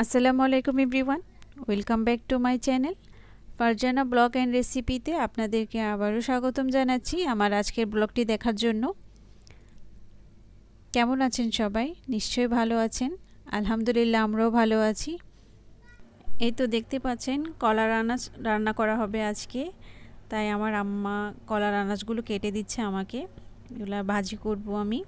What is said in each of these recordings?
আসসালামু আলাইকুম everyone welcome back to my channel Farzana blog and রেসিপিতে আপনাদেরকে আবারও স্বাগতম জানাচ্ছি আমার আজকের ব্লগটি দেখার জন্য কেমন আছেন সবাই নিশ্চয়ই ভালো আছেন আলহামদুলিল্লাহ আমরাও ভালো আছি এই তো দেখতে পাচ্ছেন কলার আনাজ রান্না করা হবে আজকে তাই আমার আম্মা কলার আনাজগুলো কেটে দিচ্ছে আমাকে এগুলো ভাজি করব আমি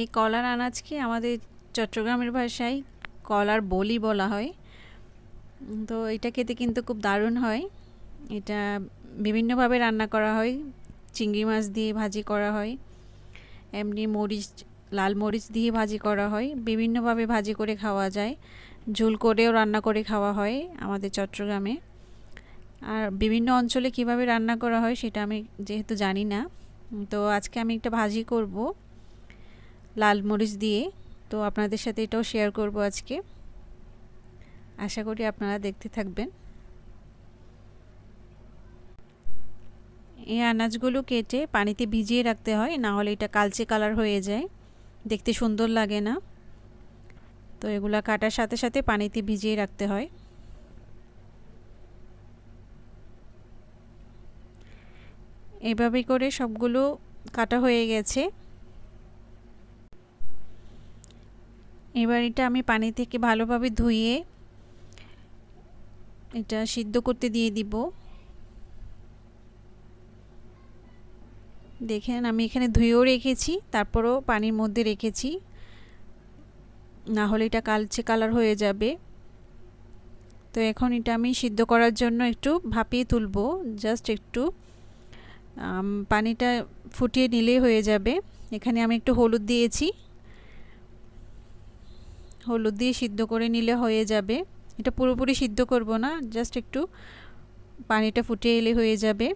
এই কলার আনাজকে আমাদের চট্টগ্রামের ভাষায় কলার বলি বলা হয় তো এটা খেতে কিন্তু খুব দারুণ হয় এটা বিভিন্নভাবে রান্না করা হয় চিংড়ি মাছ দিয়ে ভাজি করা হয় এমনি মরিচ লাল মরিচ দিয়ে ভাজি করা হয় বিভিন্নভাবে ভাজি করে খাওয়া যায় ঝোল করেও রান্না করে খাওয়া হয় আমাদের চট্টগ্রামে আর বিভিন্ন অঞ্চলে কিভাবে রান্না করা হয় সেটা আমি যেহেতু জানি না তো আজকে আমি একটা ভাজি করব লাল মরিচ দিয়ে তো আপনাদের সাথে এটাও শেয়ার করব আজকে আশা করি আপনারা দেখতে থাকবেন এই আনাজগুলো কেটে পানিতে ভিজিয়ে রাখতে হয় না হলে এটা কালচে কালার হয়ে যায় দেখতে সুন্দর লাগে না তো এগুলা কাটার সাথে সাথে পানিতে ভিজিয়ে রাখতে হয় এভাবে করে সবগুলো কাটা হয়ে গেছে এবার এটা আমি পানি থেকে ভালোভাবে ধুয়ে এটা সিদ্ধ করতে দিয়ে দিব দেখেন আমি এখানে ধুয়েও রেখেছি তারপরও পানির মধ্যে রেখেছি না হলে এটা কালচে কালার হয়ে যাবে তো এখন এটা আমি সিদ্ধ করার জন্য একটু ভাপিয়ে তুলব জাস্ট একটু পানিটা ফুটিয়ে নিলেই হয়ে যাবে এখানে আমি একটু হলুদ দিয়েছি হলুদ দিয়ে সিদ্ধ করে নিলে হয়ে যাবে এটা পুরোপুরি সিদ্ধ করব না জাস্ট একটু পানিটা ফুটে এলে হয়ে যাবে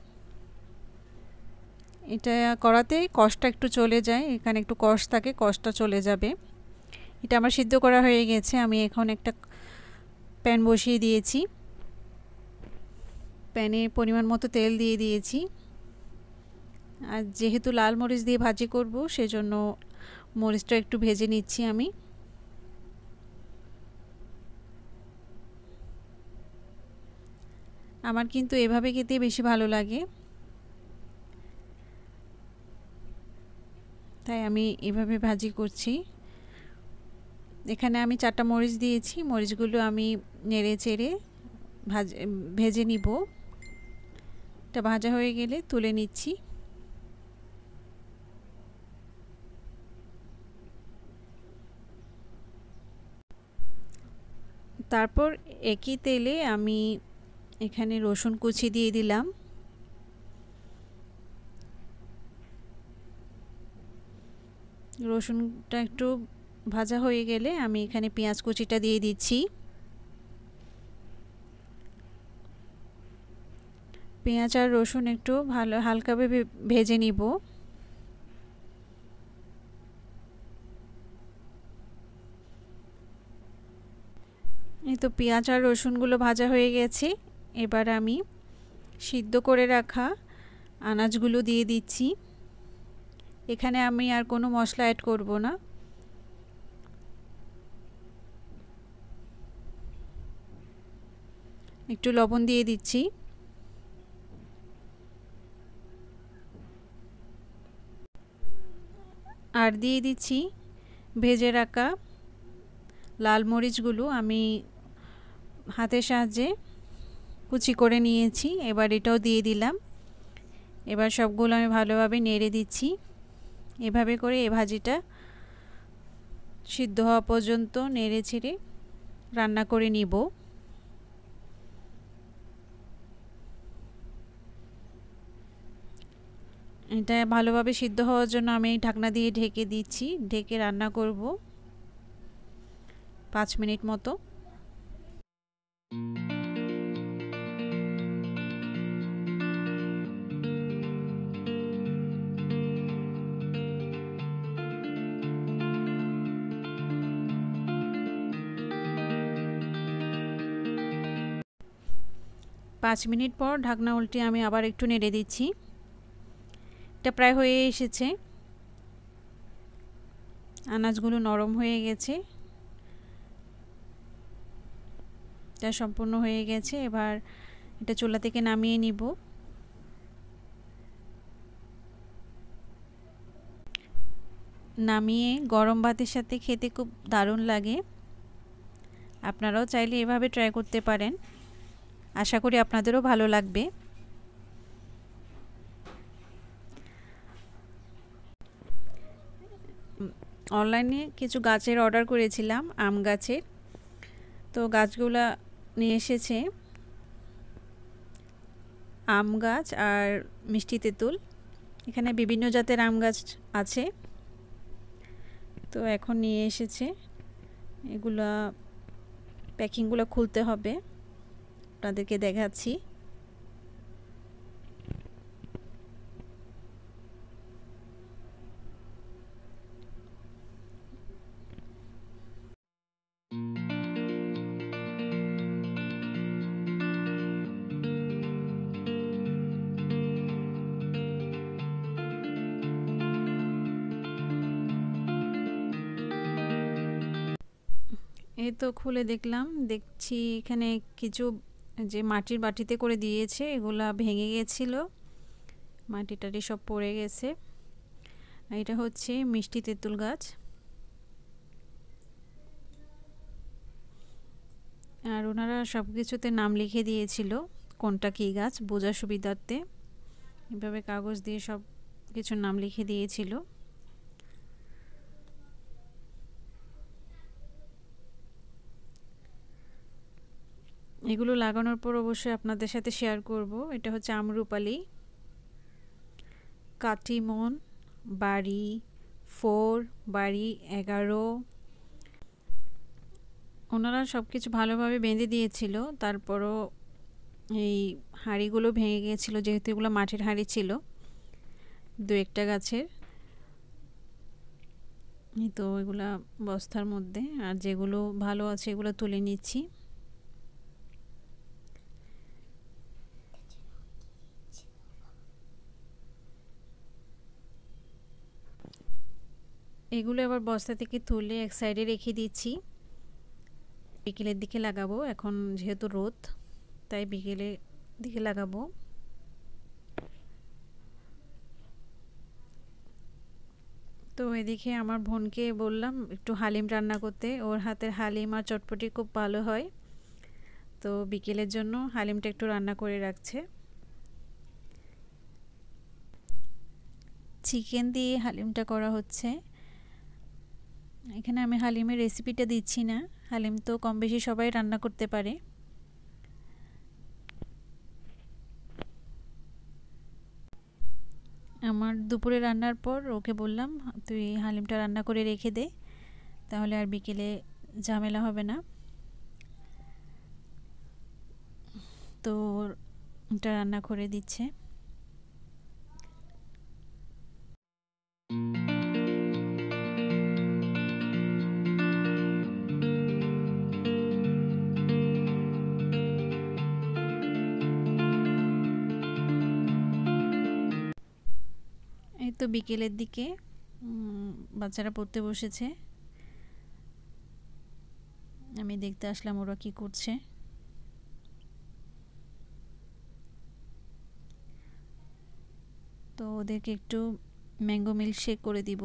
এটা করাতেই কষটা একটু চলে যায় এখানে একটু কষ থাকে কষটা চলে যাবে এটা আমার সিদ্ধ করা হয়ে গেছে আমি এখন একটা প্যান বসিয়ে দিয়েছি প্যানে পরিমাণ মতো তেল দিয়ে দিয়েছি আর যেহেতু লাল মরিচ দিয়ে ভাজি করব সেজন্য মরিচটা একটু ভেজে নিচ্ছি আমি আমার কিন্তু এভাবে খেতে বেশি ভালো লাগে তাই আমি এভাবে ভাজি করছি এখানে আমি চারটা মরিচ দিয়েছি মরিচগুলো আমি নেড়ে চেড়ে ভাজ ভেজে নিব এটা ভাজা হয়ে গেলে তুলে নিচ্ছি তারপর একই তেলে আমি এখানে রসুন কুচি দিয়ে দিলাম রসুনটা একটু ভাজা হয়ে গেলে আমি এখানে পেঁয়াজ কুচিটা দিয়ে দিচ্ছি পেঁয়াজ আর রসুন একটু ভালো হালকাভাবে ভেজে নিব এই তো পেঁয়াজ আর রসুনগুলো ভাজা হয়ে গেছে এবার আমি সিদ্ধ করে রাখা আনাজগুলো দিয়ে দিচ্ছি এখানে আমি আর কোনো মশলা অ্যাড করব না একটু লবণ দিয়ে দিচ্ছি আর দিয়ে দিচ্ছি ভেজে রাখা লাল মরিচগুলো আমি হাতের সাহায্যে কুচি করে নিয়েছি এবার এটাও দিয়ে দিলাম এবার সবগুলো আমি ভালোভাবে নেড়ে দিচ্ছি এভাবে করে এ ভাজিটা সিদ্ধ হওয়া পর্যন্ত নেড়ে ছেড়ে রান্না করে নিব এটা ভালোভাবে সিদ্ধ হওয়ার জন্য আমি ঢাকনা দিয়ে ঢেকে দিচ্ছি ঢেকে রান্না করব পাঁচ মিনিট মতো পাঁচ মিনিট পর ঢাকনা উল্টে আমি আবার একটু নেড়ে দিচ্ছি এটা প্রায় হয়ে এসেছে আনাজগুলো নরম হয়ে গেছে এটা সম্পূর্ণ হয়ে গেছে এবার এটা চুলা থেকে নামিয়ে নিব নামিয়ে গরম ভাতের সাথে খেতে খুব দারুণ লাগে আপনারাও চাইলে এভাবে ট্রাই করতে পারেন আশা করি আপনাদেরও ভালো লাগবে অনলাইনে কিছু গাছের অর্ডার করেছিলাম আম গাছের তো গাছগুলা নিয়ে এসেছে আম গাছ আর মিষ্টি তেঁতুল এখানে বিভিন্ন জাতের আম গাছ আছে তো এখন নিয়ে এসেছে এগুলা প্যাকিংগুলো খুলতে হবে আপনাদেরকে দেখাচ্ছি এই তো খুলে দেখলাম দেখছি এখানে কিছু যে মাটির বাটিতে করে দিয়েছে এগুলা ভেঙে গেছিলো মাটি টাটি সব পড়ে গেছে এটা হচ্ছে মিষ্টি তেঁতুল গাছ আর ওনারা সব কিছুতে নাম লিখে দিয়েছিল কোনটা কী গাছ বোঝা সুবিধার্থে এভাবে কাগজ দিয়ে সব কিছু নাম লিখে দিয়েছিল এগুলো লাগানোর পর অবশ্যই আপনাদের সাথে শেয়ার করব এটা হচ্ছে আমরুপালি কাটিমন বাড়ি ফোর বাড়ি এগারো ওনারা সব কিছু ভালোভাবে বেঁধে দিয়েছিল তারপরও এই হাঁড়িগুলো ভেঙে গিয়েছিল যেহেতু এগুলো মাটির হাঁড়ি ছিল দু একটা গাছের তো এগুলা বস্তার মধ্যে আর যেগুলো ভালো আছে এগুলো তুলে নিচ্ছি এগুলো আবার বস্তা থেকে তুলে এক সাইডে রেখে দিচ্ছি বিকেলের দিকে লাগাবো এখন যেহেতু রোদ তাই বিকেলের দিকে লাগাবো তো এদিকে আমার বোনকে বললাম একটু হালিম রান্না করতে ওর হাতের হালিম আর চটপটি খুব ভালো হয় তো বিকেলের জন্য হালিমটা একটু রান্না করে রাখছে চিকেন দিয়ে হালিমটা করা হচ্ছে এখানে আমি হালিমের রেসিপিটা দিচ্ছি না হালিম তো কম বেশি সবাই রান্না করতে পারে আমার দুপুরে রান্নার পর ওকে বললাম তুই হালিমটা রান্না করে রেখে দে তাহলে আর বিকেলে ঝামেলা হবে না তো রান্না করে দিচ্ছে তো বিকেলের দিকে বাচ্চারা পড়তে বসেছে আমি দেখতে আসলাম ওরা কি করছে তো ওদেরকে একটু ম্যাঙ্গো শেক করে দিব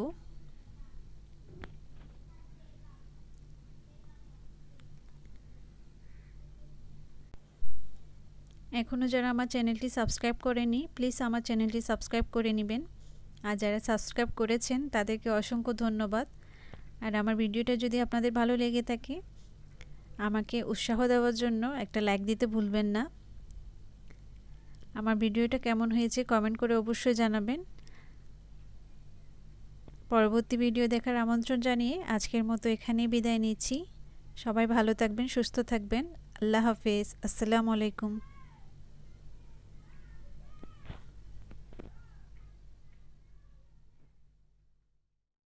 এখনও যারা আমার চ্যানেলটি সাবস্ক্রাইব করেনি প্লিজ আমার চ্যানেলটি সাবস্ক্রাইব করে নেবেন আর যারা সাবস্ক্রাইব করেছেন তাদেরকে অসংখ্য ধন্যবাদ আর আমার ভিডিওটা যদি আপনাদের ভালো লেগে থাকে আমাকে উৎসাহ দেওয়ার জন্য একটা লাইক দিতে ভুলবেন না আমার ভিডিওটা কেমন হয়েছে কমেন্ট করে অবশ্যই জানাবেন পরবর্তী ভিডিও দেখার আমন্ত্রণ জানিয়ে আজকের মতো এখানেই বিদায় নিচ্ছি সবাই ভালো থাকবেন সুস্থ থাকবেন আল্লাহ হাফেজ আসসালামু আলাইকুম